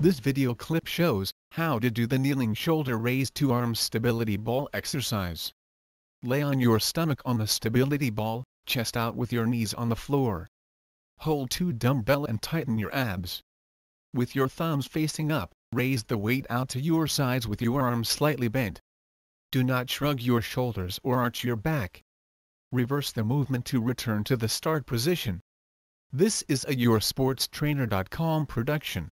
This video clip shows how to do the kneeling shoulder raise to arm stability ball exercise. Lay on your stomach on the stability ball, chest out with your knees on the floor. Hold two dumbbell and tighten your abs. With your thumbs facing up, raise the weight out to your sides with your arms slightly bent. Do not shrug your shoulders or arch your back. Reverse the movement to return to the start position. This is a YourSportsTrainer.com production.